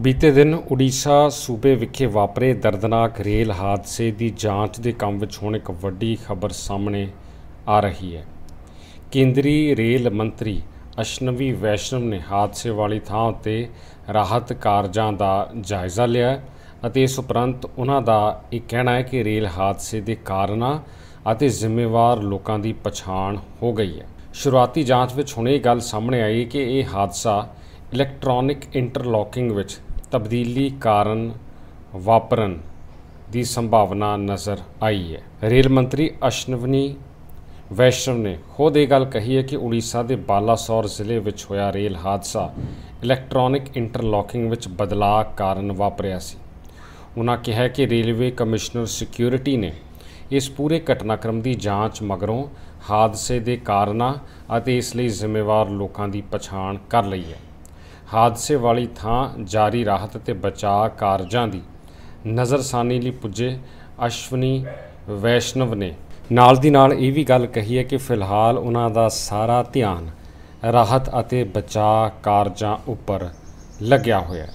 ਬੀਤੇ ਦਿਨ ਉੜੀਸਾ ਸੂਬੇ ਵਿਖੇ ਵਾਪਰੇ ਦਰਦਨਾਕ ਰੇਲ ਹਾਦਸੇ ਦੀ ਜਾਂਚ ਦੇ ਕੰਮ ਵਿੱਚ ਹੁਣ ਇੱਕ ਵੱਡੀ ਖਬਰ ਸਾਹਮਣੇ ਆ ਰਹੀ ਹੈ ਕੇਂਦਰੀ ਰੇਲ ਮੰਤਰੀ ਅਸ਼ਨਵੀ ਵੈਸ਼ਨਵ ਨੇ ਹਾਦਸੇ ਵਾਲੀ ਥਾਂ ਉੱਤੇ ਰਾਹਤ ਕਾਰਜਾਂ ਦਾ ਜਾਇਜ਼ਾ ਲਿਆ ਅਤੇ ਇਸ ਉਪਰੰਤ ਉਹਨਾਂ ਦਾ ਇਹ ਕਹਿਣਾ ਹੈ ਕਿ ਰੇਲ ਹਾਦਸੇ ਦੇ ਕਾਰਨਾਂ ਅਤੇ ਜ਼ਿੰਮੇਵਾਰ ਲੋਕਾਂ ਦੀ ਪਛਾਣ ਹੋ ਗਈ ਹੈ ਸ਼ੁਰੂਆਤੀ ਜਾਂਚ ਵਿੱਚ ਹੁਣ ਇਹ ਗੱਲ ਸਾਹਮਣੇ ਆਈ ਕਿ ਇਹ ਹਾਦਸਾ ਇਲੈਕਟ੍ਰੋਨਿਕ ਇੰਟਰਲੋਕਿੰਗ ਵਿੱਚ ਤਬਦੀਲੀ ਕਾਰਨ ਵਾਪਰਨ ਦੀ ਸੰਭਾਵਨਾ ਨਜ਼ਰ ਆਈ ਹੈ ਰੇਲ ਮੰਤਰੀ ਅਸ਼ਨਵਨੀ ਵੈਸ਼ਵ ਨੇ ਖੁਦ ਇਹ ਗੱਲ ਕਹੀ ਹੈ ਕਿ ਉੜੀਸਾ ਦੇ ਬਾਲਾਸੌਰ ਜ਼ਿਲ੍ਹੇ ਵਿੱਚ ਹੋਇਆ ਰੇਲ ਹਾਦਸਾ ਇਲੈਕਟ੍ਰੋਨਿਕ ਇੰਟਰਲੋਕਿੰਗ ਵਿੱਚ ਬਦਲਾਅ ਕਾਰਨ ਵਾਪਰਿਆ ਸੀ ਉਹਨਾਂ ਕਿਹਾ ਕਿ ਰੇਲਵੇ ਕਮਿਸ਼ਨਰ ਸਿਕਿਉਰਿਟੀ ਨੇ ਇਸ ਪੂਰੇ ਘਟਨਾਕ੍ਰਮ ਦੀ ਜਾਂਚ ਮਗਰੋਂ ਹਾਦਸੇ ਦੇ ਕਾਰਨਾਂ ਅਤੇ ਇਸ ਲਈ ਜ਼ਿੰਮੇਵਾਰ ਲੋਕਾਂ ਦੀ ਪਛਾਣ ਕਰ ਲਈ ਹੈ ਹਾਦਸੇ ਵਾਲੀ ਥਾਂ ਜਾਰੀ ਰਾਹਤ ਤੇ ਬਚਾਅ ਕਾਰਜਾਂ ਦੀ ਨਜ਼ਰਸਾਨੀ ਲਈ ਪੁੱਜੇ ਅਸ਼ਵਨੀ ਵੈਸ਼ਨਵ ਨੇ ਨਾਲ ਦੀ ਨਾਲ ਇਹ ਵੀ ਗੱਲ ਕਹੀ ਹੈ ਕਿ ਫਿਲਹਾਲ ਉਹਨਾਂ ਦਾ ਸਾਰਾ ਧਿਆਨ ਰਾਹਤ ਅਤੇ ਬਚਾਅ ਕਾਰਜਾਂ ਉੱਪਰ ਲੱਗਿਆ ਹੋਇਆ ਹੈ